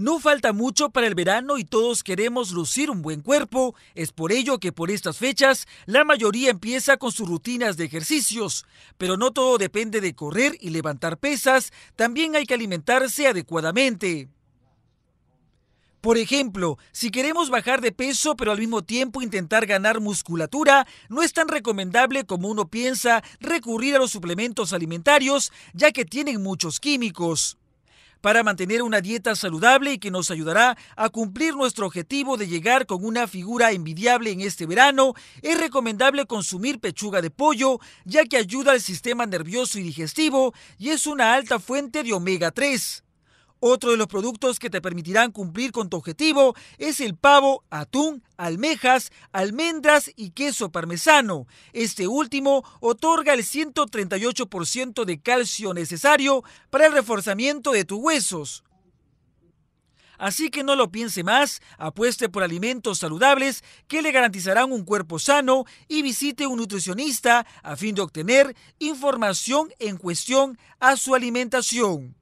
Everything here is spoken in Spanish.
No falta mucho para el verano y todos queremos lucir un buen cuerpo. Es por ello que por estas fechas la mayoría empieza con sus rutinas de ejercicios. Pero no todo depende de correr y levantar pesas, también hay que alimentarse adecuadamente. Por ejemplo, si queremos bajar de peso pero al mismo tiempo intentar ganar musculatura, no es tan recomendable como uno piensa recurrir a los suplementos alimentarios, ya que tienen muchos químicos para mantener una dieta saludable y que nos ayudará a cumplir nuestro objetivo de llegar con una figura envidiable en este verano, es recomendable consumir pechuga de pollo, ya que ayuda al sistema nervioso y digestivo y es una alta fuente de omega 3. Otro de los productos que te permitirán cumplir con tu objetivo es el pavo, atún, almejas, almendras y queso parmesano. Este último otorga el 138% de calcio necesario para el reforzamiento de tus huesos. Así que no lo piense más, apueste por alimentos saludables que le garantizarán un cuerpo sano y visite un nutricionista a fin de obtener información en cuestión a su alimentación.